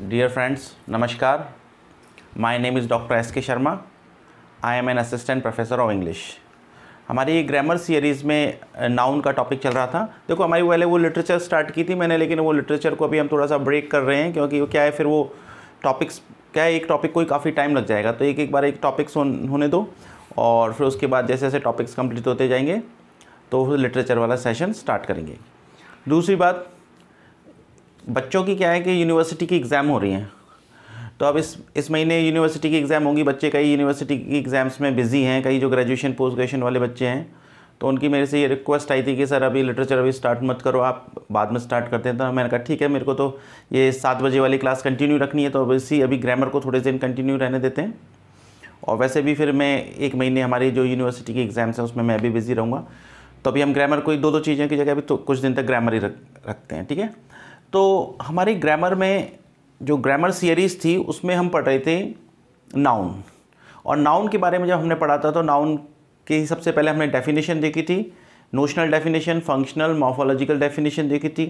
dear friends नमस्कार my name is doctor S K Sharma I am an assistant professor of English हमारी grammar series में noun का topic चल रहा था देखो हमारी पहले वो लिटरेचर स्टार्ट की थी मैंने लेकिन वो लिटरेचर को अभी हम थोड़ा सा ब्रेक कर रहे हैं क्योंकि वो क्या है फिर वो टॉपिक्स क्या है एक टॉपिक को ही काफ़ी टाइम लग जाएगा तो एक एक बार एक टॉपिक्स होने दो और फिर उसके बाद जैसे जैसे टॉपिक्स कंप्लीट होते जाएंगे तो लिटरेचर वाला सेशन स्टार्ट करेंगे दूसरी बात बच्चों की क्या है कि यूनिवर्सिटी की एग्ज़ाम हो रही हैं तो अब इस इस महीने यूनिवर्सिटी की एग्ज़ाम होंगी बच्चे कई यूनिवर्सिटी की एग्ज़ाम्स में बिज़ी हैं कई जो ग्रेजुएशन पोस्ट ग्रेजुएशन वाले बच्चे हैं तो उनकी मेरे से ये रिक्वेस्ट आई थी कि सर अभी लिटरेचर अभी स्टार्ट मत करो आप बाद में स्टार्ट करते हैं तो मैंने कहा ठीक है मेरे को तो ये सात बजे वाली क्लास कंटिन्यू रखनी है तो अब इसी अभी ग्रामर को थोड़े दिन कंटिन्यू रहने देते हैं और वैसे भी फिर मैं एक महीने हमारी जो यूनिवर्सिटी की एग्ज़ाम्स हैं उसमें मैं भी बिज़ी रहूँगा तो अभी हम ग्रामर कोई दो दो चीज़ें की जगह अभी तो कुछ दिन तक ग्रामर ही रख रखते हैं ठीक है तो हमारे ग्रामर में जो ग्रामर सीरीज थी उसमें हम पढ़ रहे थे नाउन और नाउन के बारे में जब हमने पढ़ा था तो नाउन की सबसे पहले हमने डेफिनेशन देखी थी notional definition functional morphological definition देखी थी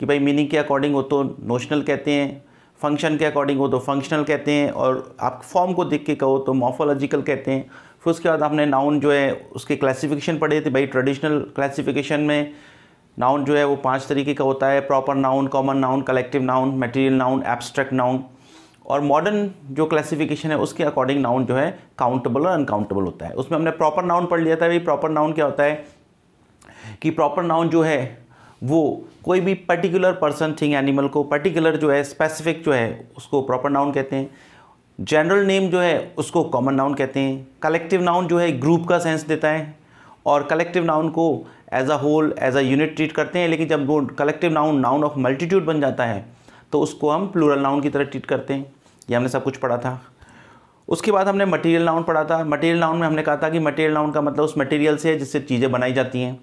कि भाई मीनिंग के अकॉर्डिंग हो तो नोशनल कहते हैं फंक्शन के अकॉर्डिंग हो तो फंक्शनल कहते हैं और आप फॉर्म को देख के कहो तो मॉर्फोलॉजिकल कहते हैं फिर उसके बाद हमने नाउन जो है उसके क्लासिफिकेशन पढ़े थे भाई ट्रेडिशनल क्लासिफिकेशन में नाउन जो है वो पांच तरीके का होता है proper noun common noun collective noun material noun abstract noun और मॉडर्न जो क्लासिफिकेशन है उसके अकॉर्डिंग नाउन जो है काउंटेबल और अनकाउंटेबल होता है उसमें हमने प्रॉपर नाउन पढ़ लिया था भाई प्रॉपर नाउन क्या होता है कि प्रॉपर नाउन जो है वो कोई भी पर्टिकुलर पर्सन थिंग एनिमल को पर्टिकुलर जो है स्पेसिफिक जो है उसको प्रॉपर नाउन कहते हैं जनरल नेम जो है उसको कॉमन नाउन कहते हैं कलेक्टिव नाउन जो है ग्रुप का सेंस देता है और कलेक्टिव नाउन को as a whole as a unit treat करते हैं लेकिन जब वो collective noun noun of multitude बन जाता है तो उसको हम प्लूरल नाउन की तरह ट्रीट करते हैं ये हमने सब कुछ पढ़ा था उसके बाद हमने मटेरियल नाउन पढ़ा था मटेरियल नाउन में हमने कहा था कि मटेरियल नाउन का मतलब उस मटेरियल से है जिससे चीज़ें बनाई जाती हैं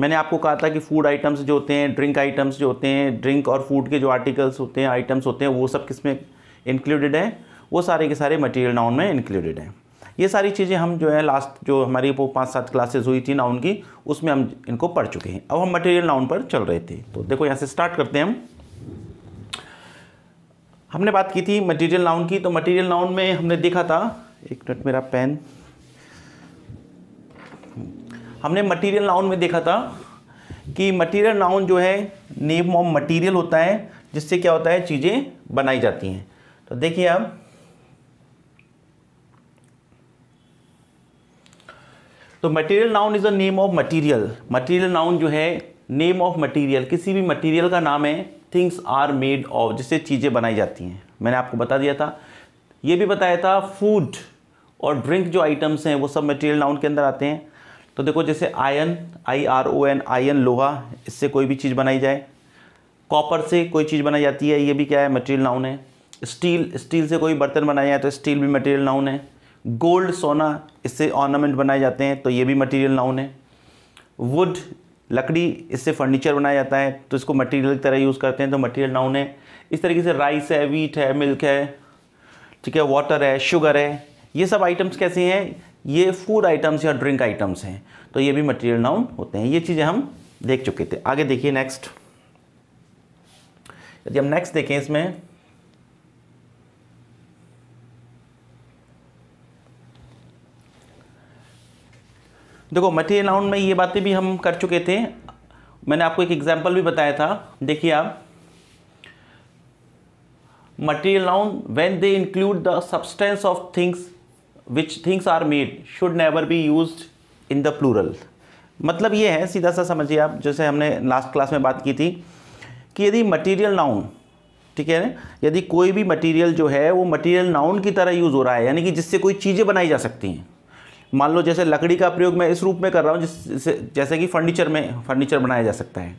मैंने आपको कहा था कि फूड आइटम्स जो होते हैं ड्रिंक आइटम्स जो होते हैं ड्रिंक और फूड के जो आर्टिकल्स होते हैं आइटम्स होते हैं वो सब किस में इंक्लूडेड हैं वो सारे के सारे मटेरियल नाउन में इंक्लूडेड हैं ये सारी चीज़ें हम जो है लास्ट जो हमारी वो पाँच सात क्लासेज हुई थी नाउन की उसमें हम इनको पढ़ चुके हैं अब हम मटेरियल नाउन पर चल रहे थे तो देखो यहाँ से स्टार्ट करते हैं हम हमने बात की थी मटेरियल नाउन की तो मटेरियल नाउन में हमने देखा था एक मिनट मेरा पेन हमने मटेरियल नाउन में देखा था कि मटेरियल नाउन जो है नेम ऑफ मटेरियल होता है जिससे क्या होता है चीज़ें बनाई जाती हैं तो देखिए अब तो material noun is a name of material material noun जो है नेम ऑफ मटीरियल किसी भी मटीरियल का नाम है थिंग्स आर मेड ऑफ जिससे चीज़ें बनाई जाती हैं मैंने आपको बता दिया था ये भी बताया था फूड और ड्रिंक जो आइटम्स हैं वो सब मटेरियल नाउन के अंदर आते हैं तो देखो जैसे iron I R O N iron लोहा इससे कोई भी चीज़ बनाई जाए कॉपर से कोई चीज़ बनाई जाती है ये भी क्या है मटेरियल नाउन है स्टील स्टील से कोई बर्तन बनाया जाए तो स्टील भी मटेरियल नाउन है गोल्ड सोना इससे ऑर्नामेंट बनाए जाते हैं तो ये भी मटेरियल नाउन है वुड लकड़ी इससे फर्नीचर बनाया जाता है तो इसको मटेरियल की तरह यूज़ करते हैं तो मटेरियल नाउन है इस तरीके से राइस है वीट है मिल्क है ठीक है वाटर है शुगर है ये सब आइटम्स कैसे हैं ये फूड आइटम्स या ड्रिंक आइटम्स हैं तो ये भी मटेरियल नाउन होते हैं ये चीज़ें हम देख चुके थे आगे देखिए नेक्स्ट यदि हम नेक्स्ट देखें इसमें देखो मटेरियल नाउन में ये बातें भी हम कर चुके थे मैंने आपको एक एग्जाम्पल भी बताया था देखिए आप material noun when they include the substance of things which things are made should never be use in the plural मतलब ये है सीधा सा समझिए आप जैसे हमने लास्ट क्लास में बात की थी कि यदि मटेरियल नाउन ठीक है यदि कोई भी मटेरियल जो है वो मटेरियल नाउन की तरह यूज़ हो रहा है यानी कि जिससे कोई चीज़ें बनाई जा सकती हैं मान लो जैसे लकड़ी का प्रयोग मैं इस रूप में कर रहा हूँ जिससे जैसे कि फर्नीचर में फर्नीचर बनाया जा सकता है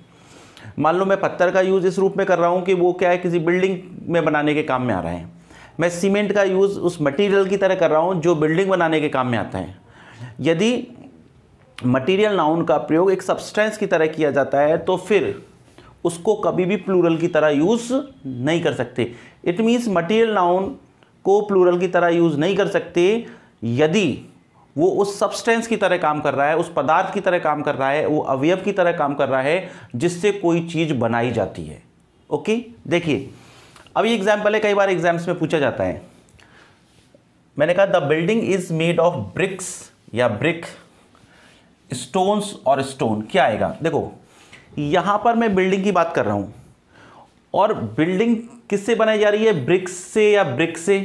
मान लो मैं पत्थर का यूज़ इस रूप में कर रहा हूँ कि वो क्या है किसी बिल्डिंग में बनाने के काम में आ रहा है मैं सीमेंट का यूज़ उस मटेरियल की तरह कर रहा हूँ जो बिल्डिंग बनाने के काम में आता है यदि मटेरियल नाउन का प्रयोग एक सब्सटेंस की तरह किया जाता है तो फिर उसको कभी भी प्लूरल की तरह यूज़ नहीं कर सकते इट मीन्स मटेरियल नाउन को प्लूरल की तरह यूज़ नहीं कर सकते यदि वो उस सब्सटेंस की तरह काम कर रहा है उस पदार्थ की तरह काम कर रहा है वो अवयव की तरह काम कर रहा है जिससे कोई चीज़ बनाई जाती है ओके देखिए अब ये एग्जाम्पल है कई बार एग्जाम्स में पूछा जाता है मैंने कहा the building is made of bricks या ब्रिक स्टोन्स और स्टोन क्या आएगा देखो यहाँ पर मैं बिल्डिंग की बात कर रहा हूँ और बिल्डिंग किससे बनाई जा रही है ब्रिक्स से या ब्रिक से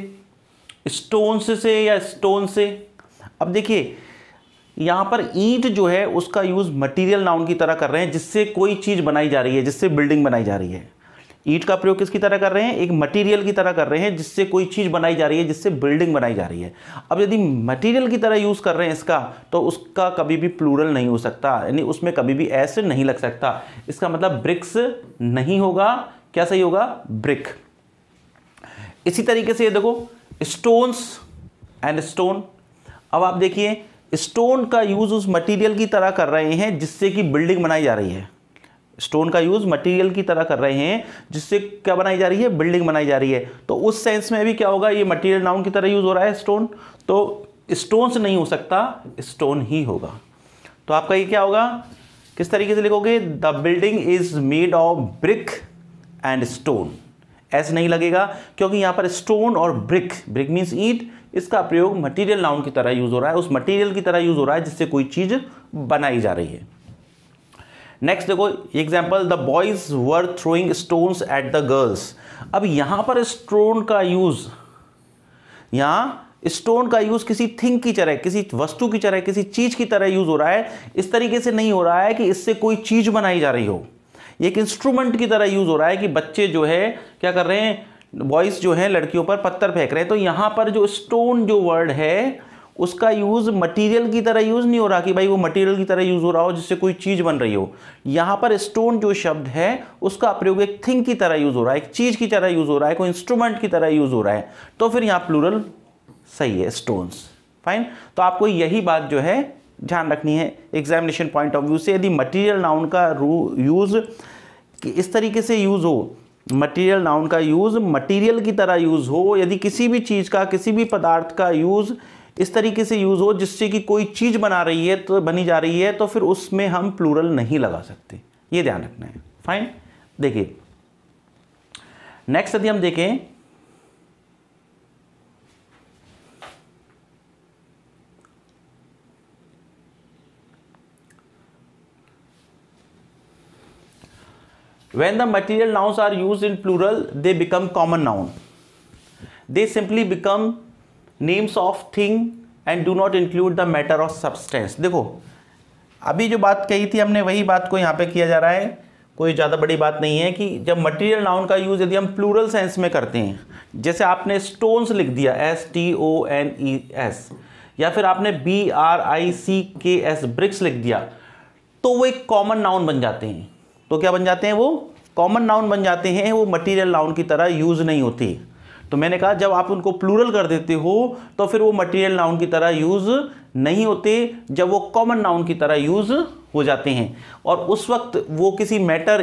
स्टोन्स से या स्टोन से अब देखिए यहाँ पर ईंट जो है उसका यूज़ मटेरियल नाउन की तरह कर रहे हैं जिससे कोई चीज़ बनाई जा रही है जिससे बिल्डिंग बनाई जा रही है ईट का प्रयोग किसकी तरह कर रहे हैं एक मटेरियल की तरह कर रहे हैं जिससे कोई चीज़ बनाई जा रही है जिससे बिल्डिंग बनाई जा रही है अब यदि मटेरियल की तरह यूज़ कर रहे हैं इसका तो उसका कभी भी प्लूरल नहीं हो सकता यानी उसमें कभी भी एस नहीं लग सकता इसका मतलब ब्रिक्स नहीं होगा क्या सही होगा ब्रिक इसी तरीके से ये देखो स्टोन्स एंड स्टोन अब आप देखिए स्टोन का यूज़ उस मटेरियल की तरह कर रहे हैं जिससे कि बिल्डिंग बनाई जा रही है स्टोन का यूज़ मटेरियल की तरह कर रहे हैं जिससे क्या बनाई जा रही है बिल्डिंग बनाई जा रही है तो उस सेंस में भी क्या होगा ये मटेरियल नाउन की तरह यूज़ हो रहा है स्टोन तो स्टोन से नहीं हो सकता स्टोन ही होगा तो आपका ये क्या होगा किस तरीके से लिखोगे the building is made of brick and stone ऐसे नहीं लगेगा क्योंकि यहाँ पर स्टोन और ब्रिक ब्रिक मीन्स ईट इसका प्रयोग मटेरियल नाउन की तरह यूज़ हो रहा है उस मटेरियल की तरह यूज़ हो रहा है जिससे कोई चीज़ बनाई जा रही है नेक्स्ट देखो example the boys were throwing stone at the girls अब यहां पर स्टोन का यूज़ यहां स्टोन का यूज़ किसी थिंग की तरह किसी वस्तु की तरह किसी चीज़ की तरह यूज़ हो रहा है इस तरीके से नहीं हो रहा है कि इससे कोई चीज़ बनाई जा रही हो एक इंस्ट्रूमेंट की तरह यूज़ हो रहा है कि बच्चे जो है क्या कर रहे हैं बॉयज़ जो हैं लड़कियों पर पत्थर फेंक रहे हैं तो यहाँ पर जो स्टोन जो वर्ड है उसका यूज़ मटेरियल की तरह यूज़ नहीं हो रहा कि भाई वो मटेरियल की तरह यूज़ हो रहा हो जिससे कोई चीज़ बन रही हो यहाँ पर स्टोन जो शब्द है उसका प्रयोग एक थिंग की तरह यूज़ हो रहा है एक चीज़ की तरह यूज़ हो रहा है कोई इंस्ट्रूमेंट की तरह यूज़ हो रहा है तो फिर यहाँ प्लूरल सही है स्टोन्स फाइन तो आपको यही बात जो है ध्यान रखनी है एग्जामिनेशन पॉइंट ऑफ व्यू से यदि मटीरियल नाउन का यूज़ इस तरीके से यूज़ हो मटेरियल नाउन का यूज़ मटेरियल की तरह यूज़ हो यदि किसी भी चीज़ का किसी भी पदार्थ का यूज़ इस तरीके से यूज़ हो जिससे कि कोई चीज़ बना रही है तो बनी जा रही है तो फिर उसमें हम प्लूरल नहीं लगा सकते ये ध्यान रखना है फाइन देखिए नेक्स्ट यदि हम देखें when the material nouns are used in plural they become common noun they simply become names of thing and do not include the matter or substance देखो अभी जो बात कही थी हमने वही बात को यहाँ पे किया जा रहा है कोई ज़्यादा बड़ी बात नहीं है कि जब मटेरियल नाउन का यूज़ यदि हम प्लूरल सेंस में करते हैं जैसे आपने स्टोन्स लिख दिया S T O N E S या फिर आपने बी आर आई सी के एस ब्रिक्स लिख दिया तो वो एक कॉमन नाउन बन जाते हैं तो क्या बन जाते हैं वो कॉमन नाउन बन जाते हैं वो मटीरियल नाउन की तरह यूज़ नहीं होती तो मैंने कहा जब आप उनको प्लूरल कर देते हो तो फिर वो मटेरियल नाउन की तरह यूज़ नहीं होते जब वो कॉमन नाउन की तरह यूज़ हो जाते हैं और उस वक्त वो किसी मैटर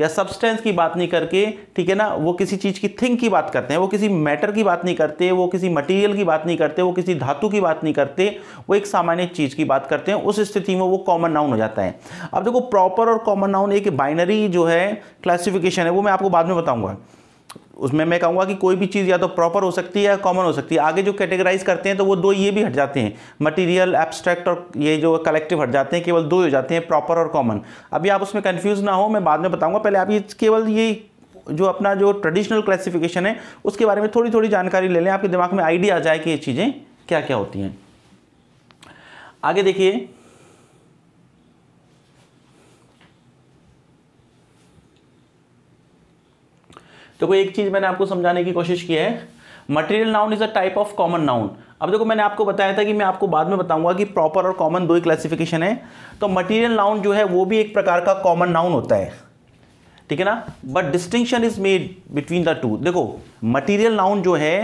या सब्सटेंस की बात नहीं करके ठीक है ना वो किसी चीज़ की थिंग की बात करते हैं वो किसी मैटर की बात नहीं करते वो किसी मटेरियल की बात नहीं करते वो किसी धातु की बात नहीं करते वो एक सामान्य चीज़ की बात करते हैं उस स्थिति में वो कॉमन नाउन हो जाता है अब देखो प्रॉपर और कॉमन नाउन एक बाइनरी जो है क्लासिफिकेशन है वो मैं आपको बाद में बताऊँगा उसमें मैं कहूँगा कि कोई भी चीज़ या तो प्रॉपर हो सकती है या कॉमन हो सकती है आगे जो कैटेगराइज करते हैं तो वो दो ये भी हट जाते हैं मटेरियल एब्स्ट्रैक्ट और ये जो कलेक्टिव हट जाते हैं केवल दो हो जाते हैं प्रॉपर और कॉमन अभी आप उसमें कन्फ्यूज़ ना हो मैं बाद में बताऊँगा पहले आप ये केवल ये जो अपना जो ट्रेडिशनल क्लासिफिकेशन है उसके बारे में थोड़ी थोड़ी जानकारी ले लें आपके दिमाग में आइडिया आ जाए कि ये चीज़ें क्या क्या होती हैं आगे देखिए देखो एक चीज़ मैंने आपको समझाने की कोशिश की है material noun is a type of common noun अब देखो मैंने आपको बताया था कि मैं आपको बाद में बताऊंगा कि प्रॉपर और कॉमन दो ही क्लासिफिकेशन है तो मटेरियल नाउन जो है वो भी एक प्रकार का कॉमन नाउन होता है ठीक है ना but distinction is made between the two देखो मटीरियल नाउन जो है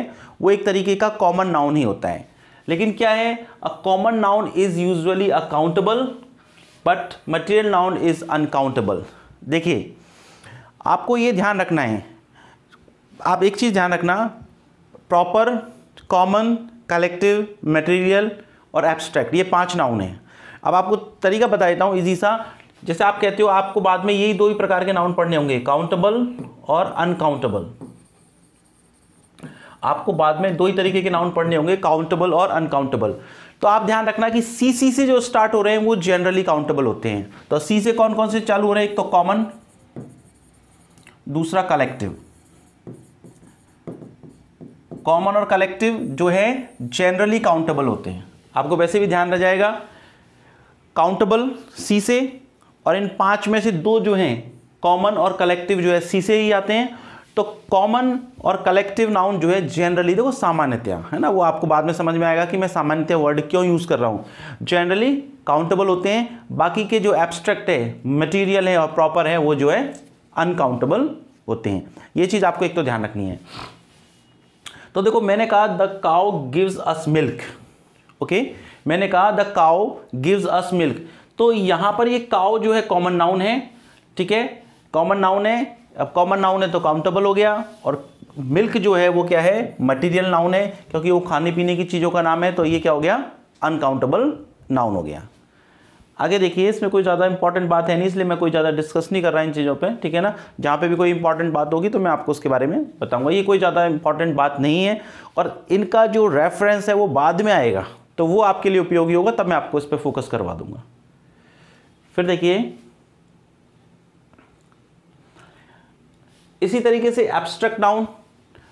वो एक तरीके का कॉमन नाउन ही होता है लेकिन क्या है a common noun is usually accountable but material noun is uncountable देखिए आपको ये ध्यान रखना है आप एक चीज़ ध्यान रखना प्रॉपर कॉमन कलेक्टिव मटेरियल और एब्स्ट्रैक्ट ये पांच नाउन हैं अब आपको तरीका बता देता हूँ इजी सा जैसे आप कहते हो आपको बाद में यही दो ही प्रकार के नाउन पढ़ने होंगे काउंटेबल और अनकाउंटेबल आपको बाद में दो ही तरीके के नाउन पढ़ने होंगे काउंटेबल और अनकाउंटेबल तो आप ध्यान रखना कि सी सी से जो स्टार्ट हो रहे हैं वो जनरली काउंटेबल होते हैं तो सी से कौन कौन से चालू हो रहे हैं एक तो कॉमन दूसरा कलेक्टिव कॉमन और कलेक्टिव जो है जनरली काउंटेबल होते हैं आपको वैसे भी ध्यान रह जाएगा काउंटेबल सी से और इन पांच में से दो जो हैं कॉमन और कलेक्टिव जो है सी से ही आते हैं तो कॉमन और कलेक्टिव नाउन जो है जनरली देखो सामान्यतया है ना वो आपको बाद में समझ में आएगा कि मैं सामान्यतया वर्ड क्यों यूज़ कर रहा हूँ जनरली काउंटेबल होते हैं बाकी के जो एब्स्ट्रैक्ट है मटेरियल है और प्रॉपर है वो जो है अनकाउंटेबल होते हैं ये चीज़ आपको एक तो ध्यान रखनी है तो देखो मैंने कहा the cow gives us milk okay मैंने कहा the cow gives us milk तो यहां पर ये काउ जो है कॉमन नाउन है ठीक है कॉमन नाउन है अब कॉमन नाउन है तो काउंटेबल हो गया और मिल्क जो है वो क्या है मटेरियल नाउन है क्योंकि वो खाने पीने की चीज़ों का नाम है तो ये क्या हो गया अनकाउंटेबल नाउन हो गया आगे देखिए इसमें कोई ज़्यादा इंपॉर्टेंट बात है नहीं इसलिए मैं कोई ज़्यादा डिस्कस नहीं कर रहा इन चीज़ों पर ठीक है ना जहाँ पर भी कोई इंपॉर्टेंट बात होगी तो मैं आपको उसके बारे में बताऊंगा ये कोई ज़्यादा इंपॉर्टेंट बात नहीं है और इनका जो रेफरेंस है वो बाद में आएगा तो वो आपके लिए उपयोगी होगा तब मैं आपको इस पर फोकस करवा दूंगा फिर देखिए इसी तरीके से एब्स्ट्रैक्ट नाउन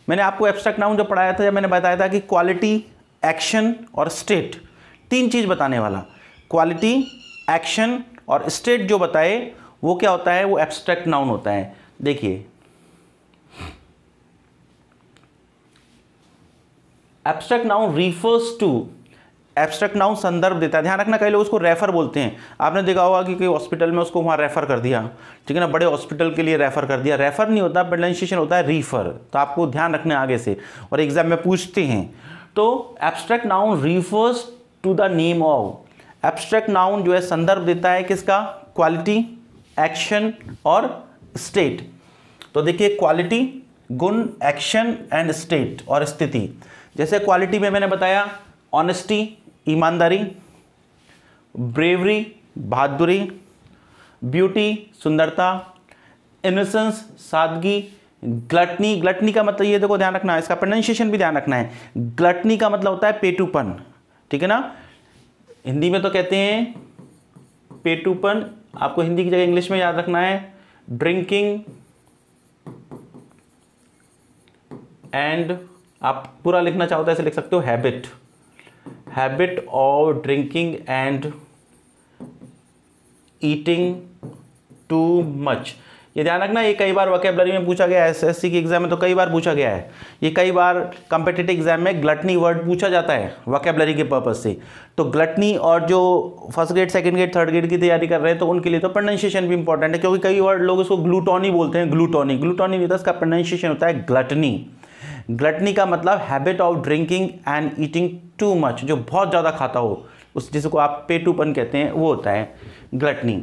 मैंने आपको एब्स्ट्रैक्ट नाउन जब पढ़ाया था जब मैंने बताया था कि क्वालिटी एक्शन और स्टेट तीन चीज़ बताने वाला क्वालिटी एक्शन और स्टेट जो बताए वो क्या होता है वो एब्स्ट्रैक्ट नाउन होता है देखिए abstract noun refers to abstract noun संदर्भ देता है ध्यान रखना कई लोग उसको रेफर बोलते हैं आपने देखा होगा कि कोई हॉस्पिटल में उसको वहां रेफर कर दिया ठीक है ना बड़े हॉस्पिटल के लिए रेफर कर दिया रेफर नहीं होता प्रोनाउंसिएशन होता है रीफर तो आपको ध्यान रखना है आगे से और एग्जाम में पूछते हैं तो abstract noun refers to the name of abstract noun जो है संदर्भ देता है किसका क्वालिटी एक्शन और स्टेट तो देखिए क्वालिटी गुण एक्शन एंड स्टेट और स्थिति जैसे क्वालिटी में मैंने बताया ऑनेस्टी ईमानदारी ब्रेवरी बहादुरी ब्यूटी सुंदरता इनोसेंस सादगी ग्लटनी ग्लटनी का मतलब ये देखो ध्यान रखना है इसका प्रोनाउंसिएशन भी ध्यान रखना है ग्लटनी का मतलब होता है पेटूपन ठीक है ना हिंदी में तो कहते हैं पेटूपन आपको हिंदी की जगह इंग्लिश में याद रखना है ड्रिंकिंग एंड आप पूरा लिखना चाहो तो ऐसे लिख सकते हो habit habit of drinking and eating too much ये ध्यान रखना ये कई बार वकेबलरी में पूछा गया है एस के एग्जाम में तो कई बार पूछा गया है ये कई बार कंपिटेटिव एग्जाम में ग्लटनी वर्ड पूछा जाता है वकेबलरी के पर्पज से तो ग्लटनी और जो first grade second grade third grade की तैयारी कर रहे हैं तो उनके लिए तो प्रोनाउंसिएशन भी इंपॉर्टेंट है क्योंकि कई वर्ड लोग इसको ग्लूटोनी बोलते हैं ग्लूटोनी ग्लूटोनी नहीं इसका प्रोनाउंसिएशन होता है ग्लटनी ग्लटनी का मतलब habit of drinking and eating too much जो बहुत ज़्यादा खाता हो उस जिसको आप पेटूपन कहते हैं वो होता है ग्लटनी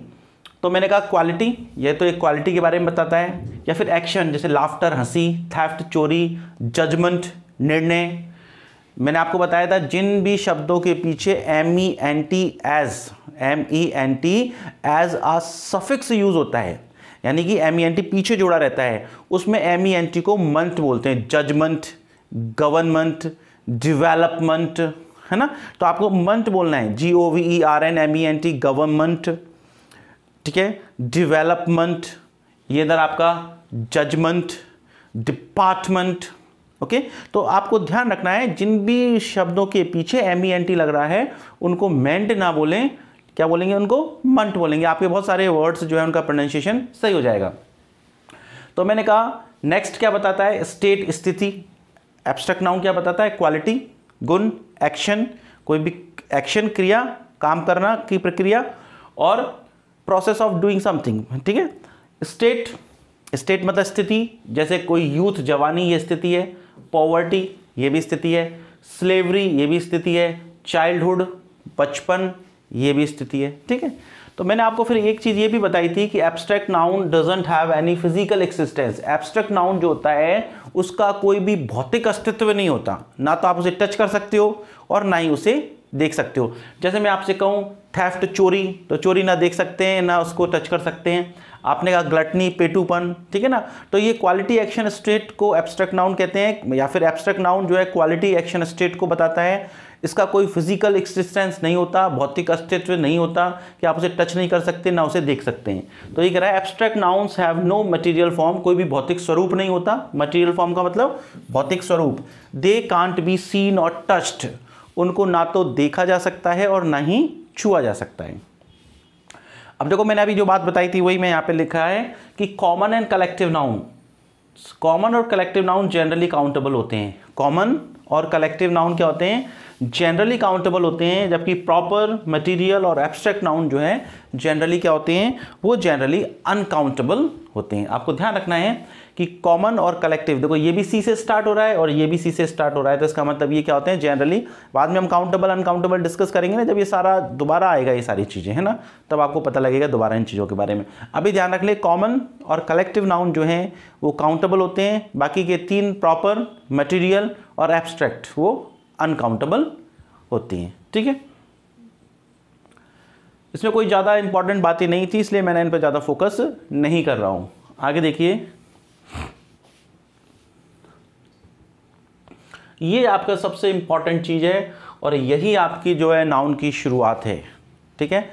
तो मैंने कहा क्वालिटी यह तो एक क्वालिटी के बारे में बताता है या फिर एक्शन जैसे लाफ्टर हंसी थेफ्ट चोरी जजमेंट निर्णय मैंने आपको बताया था जिन भी शब्दों के पीछे M E N T as M E N T as a suffix use होता है यानी कि एम ई एन टी पीछे जोड़ा रहता है उसमें एम ई एन टी को मंथ बोलते हैं जजमेंट गवर्नमेंट डिवेलपमेंट है ना तो आपको मंथ बोलना है G O V E R N M E N T government ठीक है डिवेलपमेंट ये इधर आपका जजमेंट डिपार्टमेंट ओके तो आपको ध्यान रखना है जिन भी शब्दों के पीछे एम ई एन टी लग रहा है उनको मेंट ना बोलें क्या बोलेंगे उनको मंट बोलेंगे आपके बहुत सारे वर्ड्स जो है उनका प्रोनाउंसिएशन सही हो जाएगा तो मैंने कहा नेक्स्ट क्या बताता है स्टेट स्थिति एब्स्ट्रैक्ट नाउन क्या बताता है क्वालिटी गुण एक्शन कोई भी एक्शन क्रिया काम करना की प्रक्रिया और प्रोसेस ऑफ डूइंग समथिंग ठीक है स्टेट स्टेट मतलब स्थिति जैसे कोई यूथ जवानी ये स्थिति है पॉवर्टी ये भी स्थिति है स्लेवरी ये भी स्थिति है चाइल्डहुड बचपन ये भी स्थिति है ठीक है तो मैंने आपको फिर एक चीज़ ये भी बताई थी कि abstract noun doesn't have any physical existence abstract noun जो होता है उसका कोई भी भौतिक अस्तित्व नहीं होता ना तो आप उसे टच कर सकते हो और ना ही उसे देख सकते हो जैसे मैं आपसे कहूँ थेफ्ट चोरी तो चोरी ना देख सकते हैं ना उसको टच कर सकते हैं आपने कहा ग्लटनी पेटूपन ठीक है ना तो ये क्वालिटी एक्शन स्टेट को एब्स्ट्रैक्ट नाउन कहते हैं या फिर एब्स्ट्रैक्ट नाउन जो है क्वालिटी एक्शन स्टेट को बताता है इसका कोई फिजिकल एक्सिस्टेंस नहीं होता भौतिक अस्तित्व नहीं होता कि आप उसे टच नहीं कर सकते ना उसे देख सकते हैं तो ये कह रहा है abstract nouns have no material form कोई भी भौतिक स्वरूप नहीं होता मटेरियल फॉर्म का मतलब भौतिक स्वरूप दे कांट बी सीन और टच्ड उनको ना तो देखा जा सकता है और ना ही छुआ जा सकता है अब देखो मैंने अभी जो बात बताई थी वही मैं यहाँ पे लिखा है कि common and collective noun common और कलेक्टिव नाउन जनरली काउंटेबल होते हैं कॉमन और कलेक्टिव नाउन क्या होते हैं जनरली काउंटेबल होते हैं जबकि प्रॉपर मटेरियल और एब्स्ट्रैक्ट नाउन जो है जनरली क्या होते हैं वो जनरली अनकाउंटेबल होते हैं आपको ध्यान रखना है कि कॉमन और कलेक्टिव देखो ये भी सी से स्टार्ट हो रहा है और ये भी सी से स्टार्ट हो रहा है तो इसका मतलब ये क्या होते हैं जनरली बाद में हम काउंटेबल अनकाउंटेबल डिस्कस करेंगे ना जब ये सारा दोबारा आएगा ये सारी चीज़ें है ना तब आपको पता लगेगा दोबारा इन चीज़ों के बारे में अभी ध्यान रख लें कॉमन और कलेक्टिव नाउन जो हैं वो काउंटेबल होते हैं बाकी के तीन प्रॉपर मटेरियल और एब्स्ट्रैक्ट वो अनकाउंटेबल होती हैं ठीक है इसमें कोई ज़्यादा इंपॉर्टेंट बातें नहीं थी इसलिए मैंने इन पर ज़्यादा फोकस नहीं कर रहा हूँ आगे देखिए ये आपका सबसे इम्पॉर्टेंट चीज़ है और यही आपकी जो है नाउन की शुरुआत है ठीक है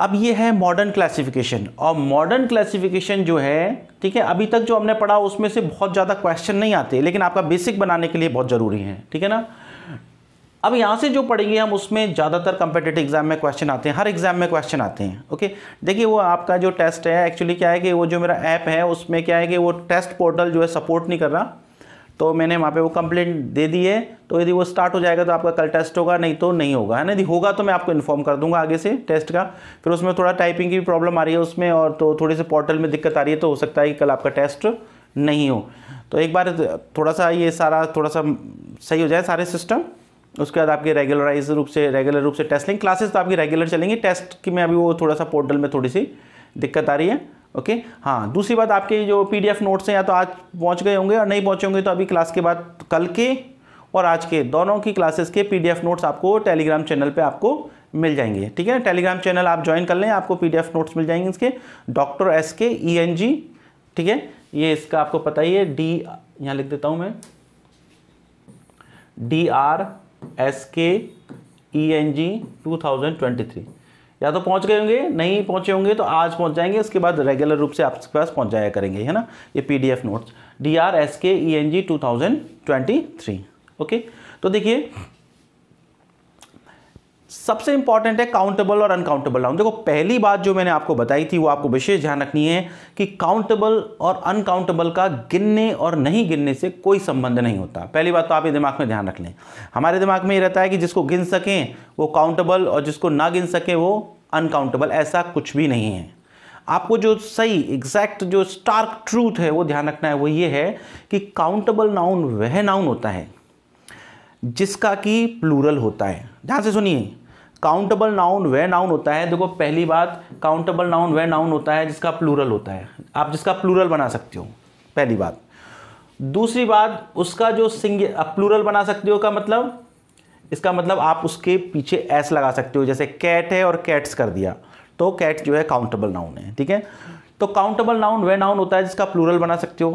अब ये है मॉडर्न क्लासिफिकेशन और मॉडर्न क्लासिफिकेशन जो है ठीक है अभी तक जो हमने पढ़ा उसमें से बहुत ज़्यादा क्वेश्चन नहीं आते लेकिन आपका बेसिक बनाने के लिए बहुत ज़रूरी है ठीक है ना अब यहाँ से जो पढ़ेंगे हम उसमें ज़्यादातर कंपिटेटिव एग्जाम में क्वेश्चन आते हैं हर एग्जाम में क्वेश्चन आते हैं ओके देखिए वो आपका जो टेस्ट है एक्चुअली क्या है कि वो जो मेरा ऐप है उसमें क्या है कि वो टेस्ट पोर्टल जो है सपोर्ट नहीं कर रहा तो मैंने वहाँ पे वो कंप्लेंट दे दी है तो यदि वो स्टार्ट हो जाएगा तो आपका कल टेस्ट होगा नहीं तो नहीं होगा है ना यदि होगा तो मैं आपको इन्फॉर्म कर दूंगा आगे से टेस्ट का फिर उसमें थोड़ा टाइपिंग की भी प्रॉब्लम आ रही है उसमें और तो थोड़ी सी पोर्टल में दिक्कत आ रही है तो हो सकता है कि कल आपका टेस्ट नहीं हो तो एक बार थोड़ा सा ये सारा थोड़ा सा सही हो जाए सारे सिस्टम उसके बाद आपके रेगुलराइज रूप से रेगुलर रूप से टेस्ट लेंगे क्लासेस तो आपकी रेगुलर चलेंगी टेस्ट की में अभी वो थोड़ा सा पोर्टल में थोड़ी सी दिक्कत आ रही है ओके हाँ दूसरी बात आपके जो पीडीएफ नोट्स हैं या तो आज पहुंच गए होंगे और नहीं पहुंचे होंगे तो अभी क्लास के बाद कल के और आज के दोनों की क्लासेस के पीडीएफ नोट्स आपको टेलीग्राम चैनल पे आपको मिल जाएंगे ठीक है टेलीग्राम चैनल आप ज्वाइन कर लें आपको पीडीएफ नोट्स मिल जाएंगे इसके doctor S K E N जी ठीक है ये इसका आपको पता ही है डी यहाँ लिख देता हूँ मैं D R S K E N G two thousand twenty three या तो पहुंच गए होंगे नहीं पहुंचे होंगे तो आज पहुंच जाएंगे उसके बाद रेगुलर रूप से आपके पास पहुंच जाया करेंगे है ना ये PDF notes D R S K E N G two thousand twenty three okay तो देखिए सबसे इंपॉर्टेंट है काउंटेबल और अनकाउंटेबल राउंड देखो पहली बात जो मैंने आपको बताई थी वो आपको विशेष ध्यान रखनी है कि काउंटेबल और अनकाउंटेबल का गिनने और नहीं गिनने से कोई संबंध नहीं होता पहली बात तो आप ये दिमाग में ध्यान रख लें हमारे दिमाग में ये रहता है कि जिसको गिन सकें वो काउंटेबल और जिसको ना गिन सकें वो अनकाउंटेबल ऐसा कुछ भी नहीं है आपको जो सही एग्जैक्ट जो स्टार्क ट्रूथ है वो ध्यान रखना है वो ये है कि काउंटेबल नाउन वह नाउन होता है जिसका कि प्लूरल होता है ध्यान से सुनिए काउंटेबल नाउन वह नाउन होता है देखो पहली बात काउंटेबल नाउन वह नाउन होता है जिसका प्लूरल होता है आप जिसका प्लूरल बना सकते हो पहली बात दूसरी बात उसका जो सिंग प्लूरल बना सकते हो का मतलब इसका मतलब आप उसके पीछे एस लगा सकते हो जैसे कैट है और कैट्स कर दिया तो कैट जो है काउंटेबल नाउन है ठीक है तो काउंटेबल नाउन वह नाउन होता है जिसका प्लूरल बना सकते हो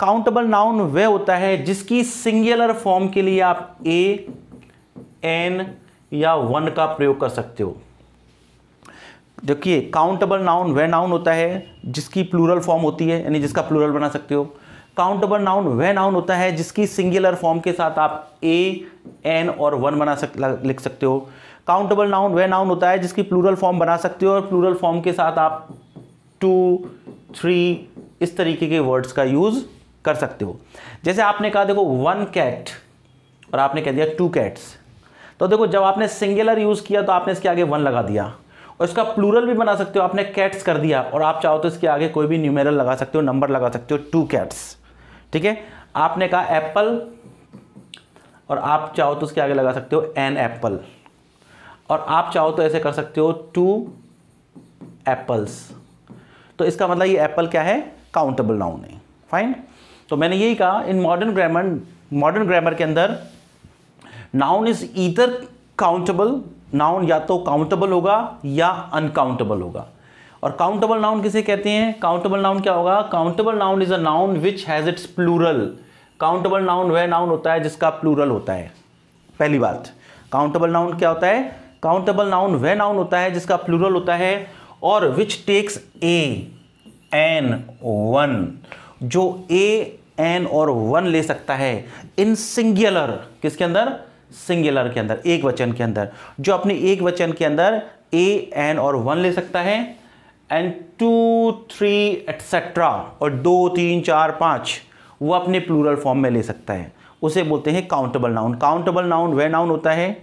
काउंटेबल नाउन वह होता है जिसकी सिंगुलर फॉर्म के लिए आप ए एन या वन का प्रयोग कर सकते हो देखिए काउंटेबल नाउन वह नाउन होता है जिसकी प्लूरल फॉर्म होती है यानी जिसका प्लूरल बना सकते हो काउंटेबल नाउन वह नाउन होता है जिसकी सिंगुलर फॉर्म के साथ आप ए एन और वन बना सक लिख सकते हो काउंटेबल नाउन वह नाउन होता है जिसकी प्लूरल फॉर्म बना सकते हो और प्लूरल फॉर्म के साथ आप टू थ्री इस तरीके के वर्ड्स का यूज़ कर सकते हो जैसे आपने कहा देखो वन कैट और आपने कह दिया टू कैट्स तो देखो जब आपने सिंगुलर यूज़ किया तो आपने इसके आगे वन लगा दिया और इसका प्लूरल भी बना सकते हो आपने कैट्स कर दिया और आप चाहो तो इसके आगे कोई भी न्यूमेरल लगा सकते हो नंबर लगा सकते हो टू कैट्स ठीक है आपने कहा एप्पल और आप चाहो तो उसके आगे लगा सकते हो एन एप्पल और आप चाहो तो ऐसे कर सकते हो टू एप्पल्स तो इसका मतलब ये एप्पल क्या है काउंटेबल नाउन है फाइन तो मैंने यही कहा in modern grammar modern grammar के अंदर noun is either countable noun या तो काउंटेबल होगा या अनकाउंटेबल होगा और काउंटेबल नाउन किसे कहते हैं काउंटेबल नाउन क्या होगा countable noun is a noun which has its plural countable noun वह नाउन होता है जिसका प्लूरल होता है पहली बात काउंटेबल नाउन क्या होता है काउंटेबल नाउन वह नाउन होता है जिसका प्लूरल होता है और which takes a an one जो ए एन और वन ले सकता है इन सिंगुलर किसके अंदर सिंगुलर के अंदर एक वचन के अंदर जो अपने एक वचन के अंदर ए एन और वन ले सकता है एंड टू थ्री एट्सेट्रा और दो तीन चार पाँच वो अपने प्लूरल फॉर्म में ले सकता है उसे बोलते हैं काउंटेबल नाउन काउंटेबल नाउन वे नाउन होता है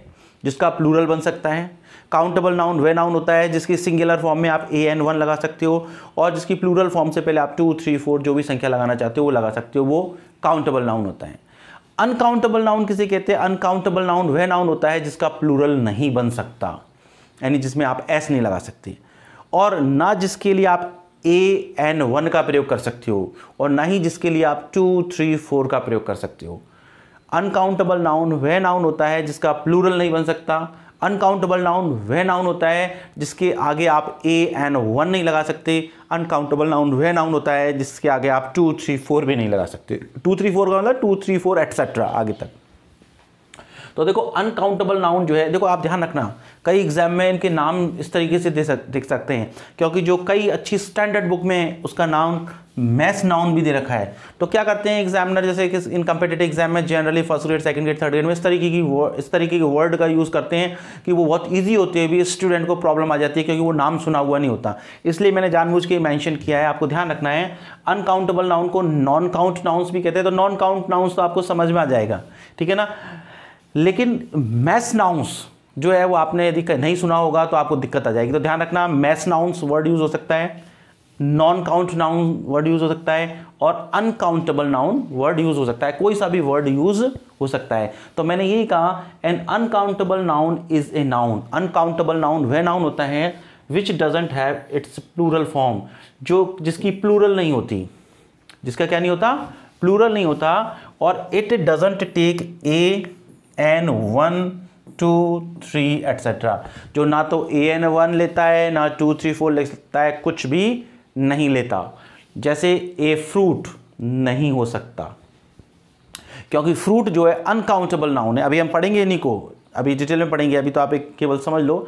जिसका प्लूरल बन सकता है काउंटेबल नाउन वे नाउन होता है जिसकी सिंगुलर फॉर्म में आप ए एन वन लगा सकते हो और जिसकी प्लूरल फॉर्म से पहले आप टू थ्री फोर जो भी संख्या लगाना चाहते हो वो लगा सकते हो वो काउंटेबल नाउन होता है अनकाउंटेबल नाउन किसे कहते हैं अनकाउंटेबल नाउन वह नाउन होता है जिसका प्लूरल नहीं बन सकता यानी जिसमें आप एस नहीं लगा सकते और ना जिसके लिए आप ए एन वन का प्रयोग कर सकते हो और ना ही जिसके लिए आप टू थ्री फोर का प्रयोग कर सकते हो अनकाउंटेबल नाउन वह नाउन होता है जिसका प्लूरल नहीं बन सकता अनकाउंटेबल नाउन वह नाउन होता है जिसके आगे आप ए एन वन नहीं लगा सकते अनकाउंटेबल नाउन वह नाउन होता है जिसके आगे आप टू थ्री फोर भी नहीं लगा सकते टू थ्री फोर का मतलब टू थ्री फोर एट्सेट्रा आगे तक तो देखो अनकाउंटेबल नाउन जो है देखो आप ध्यान रखना कई एग्जाम में इनके नाम इस तरीके से दे सक देख सकते हैं क्योंकि जो कई अच्छी स्टैंडर्ड बुक में उसका नाम मैथ नाउन भी दे रखा है तो क्या करते हैं एग्जामिनर जैसे कि इन कम्पिटेटिव एग्जाम में generally first grade second grade third grade में इस तरीके की इस तरीके के वर्ड का यूज़ करते हैं कि वो बहुत इजी होते हैं भी स्टूडेंट को प्रॉब्लम आ जाती है क्योंकि वो नाम सुना हुआ नहीं होता इसलिए मैंने जानबूझ के मैंशन किया है आपको ध्यान रखना है अनकाउंटेबल नाउन को नॉन काउंट नाउन्स भी कहते हैं तो नॉन काउंट नाउन्स तो आपको समझ में आ जाएगा ठीक है ना लेकिन मैस नाउंस जो है वो आपने यदि नहीं सुना होगा तो आपको दिक्कत आ जाएगी तो ध्यान रखना मैस नाउंस वर्ड यूज़ हो सकता है non count noun word use हो सकता है और अनकाउंटेबल नाउन वर्ड यूज़ हो सकता है कोई सा भी वर्ड यूज़ हो सकता है तो मैंने यही कहा an uncountable noun is a noun uncountable noun वह नाउन होता है which doesn't have its plural form जो जिसकी प्लूरल नहीं होती जिसका क्या नहीं होता प्लूरल नहीं होता और it doesn't take a an one two three etcetera जो ना तो ए एन वन लेता है ना टू थ्री फोर ले सकता है कुछ भी नहीं लेता जैसे ए फ्रूट नहीं हो सकता क्योंकि फ्रूट जो है अनकाउंटेबल नाउन है अभी हम पढ़ेंगे इन्हीं को अभी डिटेल में पढ़ेंगे अभी तो आप एक केवल समझ लो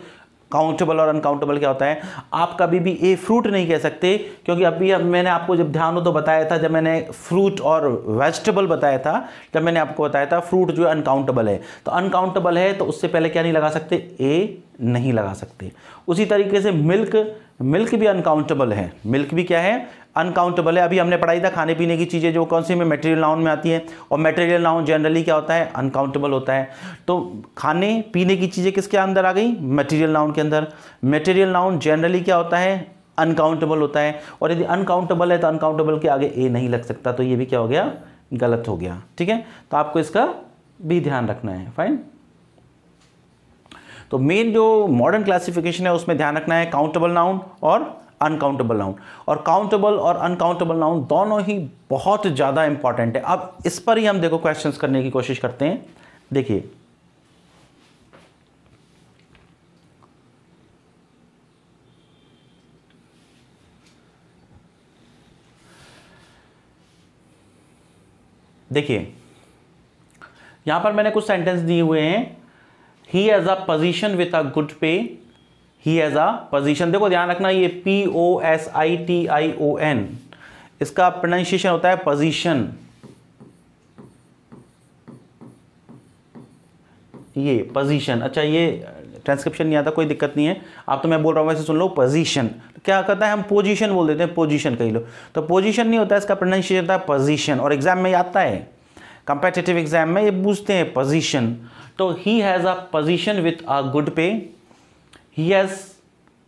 काउंटेबल और अनकाउंटेबल क्या होता है आप कभी भी ए फ्रूट नहीं कह सकते क्योंकि अभी अब मैंने आपको जब ध्यान हो तो बताया था जब मैंने फ्रूट और वेजिटेबल बताया था जब मैंने आपको बताया था फ्रूट जो है अनकाउंटेबल है तो अनकाउंटेबल है तो उससे पहले क्या नहीं लगा सकते ए नहीं लगा सकते उसी तरीके से मिल्क मिल्क भी अनकाउंटेबल है मिल्क भी क्या है अनकाउंटेबल है अभी हमने पढ़ाई था खाने पीने की चीज़ें जो कौन सी में मेटेरियल नाउन में आती हैं और मेटेरियल नाउन जनरली क्या होता है अनकाउंटेबल होता है तो खाने पीने की चीज़ें किसके अंदर आ गई मेटेरियल नाउन के अंदर मेटेरियल नाउन जनरली क्या होता है अनकाउंटेबल होता है और यदि अनकाउंटेबल है तो अनकाउंटेबल के आगे ए नहीं लग सकता तो ये भी क्या हो गया गलत हो गया ठीक है तो आपको इसका भी ध्यान रखना है फाइन तो मेन जो मॉडर्न क्लासिफिकेशन है उसमें ध्यान रखना है काउंटेबल नाउन और अनकाउंटेबल नाउन और काउंटेबल और अनकाउंटेबल नाउन दोनों ही बहुत ज़्यादा इंपॉर्टेंट है अब इस पर ही हम देखो क्वेश्चंस करने की कोशिश करते हैं देखिए देखिए यहां पर मैंने कुछ सेंटेंस दिए हुए हैं he has a position with a good pay he has a position देखो ध्यान रखना ये P O S I T I O N इसका प्रोनाउंसिएशन होता है पोजिशन ये पोजिशन अच्छा ये ट्रांसक्रिप्शन नहीं आता कोई दिक्कत नहीं है आप तो मैं बोल रहा हूँ वैसे सुन लो पोजीशन तो क्या कहता है हम पोजीशन बोल देते हैं पोजीशन कही लो तो पोजीशन नहीं होता है इसका प्रोनाउंसिएशन होता है पोजीशन और एग्जाम में आता है कंपेटेटिव एग्जाम में ये पूछते हैं पोजीशन तो he has a position with a good pay he has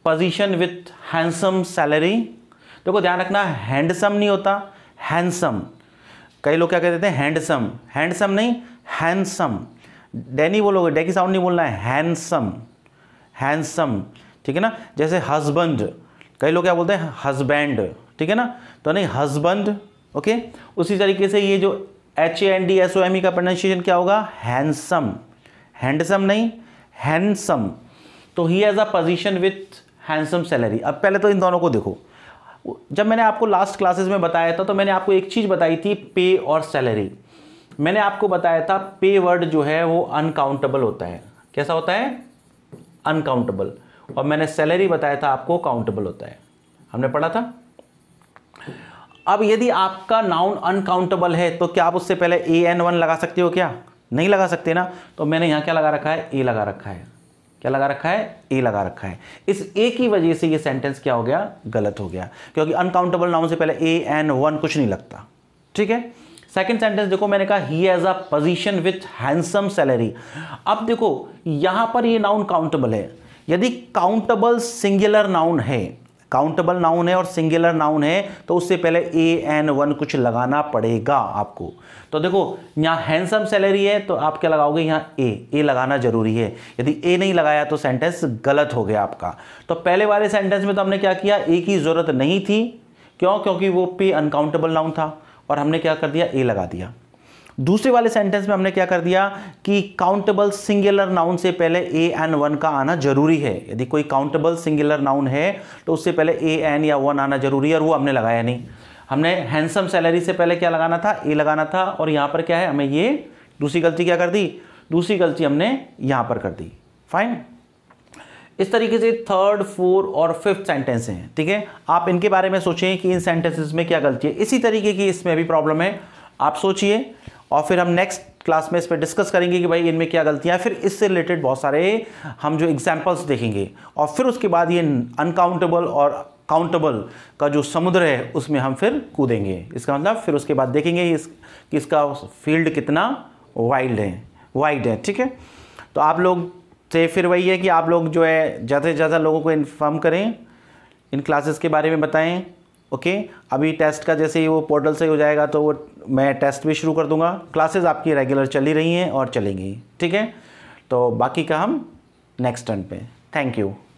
position with handsome salary देखो ध्यान रखना हैंडसम नहीं होता हैंडसम कई लोग क्या कहते हैं हैंडसम हैंडसम नहीं हैंडसम डैनी बोलोगे डे की साउंड नहीं बोलना है हैंडसम हैंडसम ठीक है ना जैसे हस्बैंड कई लोग क्या बोलते हैं हस्बैंड ठीक है ना तो नहीं हस्बैंड ओके उसी तरीके से ये जो H A N D S O M E का प्रोनाउंसिएशन क्या होगा हैंडसम हैंडसम नहीं हैंडसम तो he has a position with handsome salary अब पहले तो इन दोनों को देखो जब मैंने आपको लास्ट क्लासेस में बताया था तो मैंने आपको एक चीज़ बताई थी पे और सैलरी मैंने आपको बताया था पे वर्ड जो है वो अनकाउंटेबल होता है कैसा होता है अनकाउंटेबल और मैंने सैलरी बताया था आपको काउंटेबल होता है हमने पढ़ा था अब यदि आपका नाउन अनकाउंटेबल है तो क्या आप उससे पहले ए एन वन लगा सकते हो क्या नहीं लगा सकते ना तो मैंने यहाँ क्या लगा रखा है ए लगा रखा है क्या लगा रखा है ए लगा रखा है इस ए की वजह से ये सेंटेंस क्या हो गया गलत हो गया क्योंकि अनकाउंटेबल नाउन से पहले ए एन वन कुछ नहीं लगता ठीक है सेकेंड सेंटेंस देखो मैंने कहा he has a position with handsome salary अब देखो यहां पर ये नाउन काउंटेबल है यदि काउंटेबल सिंगुलर नाउन है काउंटेबल नाउन है और सिंगुलर नाउन है तो उससे पहले ए एन वन कुछ लगाना पड़ेगा आपको तो देखो यहाँ हैंडसम सैलरी है तो आप क्या लगाओगे यहाँ ए ए लगाना जरूरी है यदि ए नहीं लगाया तो सेंटेंस गलत हो गया आपका तो पहले वाले सेंटेंस में तो हमने क्या किया ए की ज़रूरत नहीं थी क्यों क्योंकि वो पे अनकाउंटेबल नाउन था और हमने क्या कर दिया ए लगा दिया दूसरे वाले सेंटेंस में हमने क्या कर दिया कि काउंटेबल सिंगुलर नाउन से पहले ए एन वन का आना जरूरी है यदि कोई काउंटेबल सिंगुलर नाउन है तो उससे पहले ए एन या वन आना जरूरी है और वो हमने लगाया नहीं हमने हैंडसम सैलरी से पहले क्या लगाना था ए लगाना था और यहाँ पर क्या है हमें ये दूसरी गलती क्या कर दी दूसरी गलती हमने यहाँ पर कर दी फाइन इस तरीके से थर्ड फोर्थ और फिफ्थ सेंटेंस हैं ठीक है आप इनके बारे में सोचें कि इन सेंटेंसेस में क्या गलती है इसी तरीके की इसमें भी प्रॉब्लम है आप सोचिए और फिर हम नेक्स्ट क्लास में इस पर डिस्कस करेंगे कि भाई इनमें क्या गलतियाँ हैं फिर इससे रिलेटेड बहुत सारे हम जो एग्जाम्पल्स देखेंगे और फिर उसके बाद ये अनकाउंटेबल और काउंटेबल का जो समुद्र है उसमें हम फिर कूदेंगे इसका मतलब फिर उसके बाद देखेंगे इस कि इसका फील्ड कितना वाइल्ड है वाइड है ठीक है तो आप लोग से फिर वही है कि आप लोग जो है ज़्यादा से ज़्यादा लोगों को इन्फॉर्म करें इन क्लासेस के बारे में बताएं ओके अभी टेस्ट का जैसे ही वो पोर्टल से हो जाएगा तो वो मैं टेस्ट भी शुरू कर दूंगा क्लासेस आपकी रेगुलर चली रही हैं और चलेंगी ठीक है तो बाकी का हम नेक्स्ट टर्न पे थैंक यू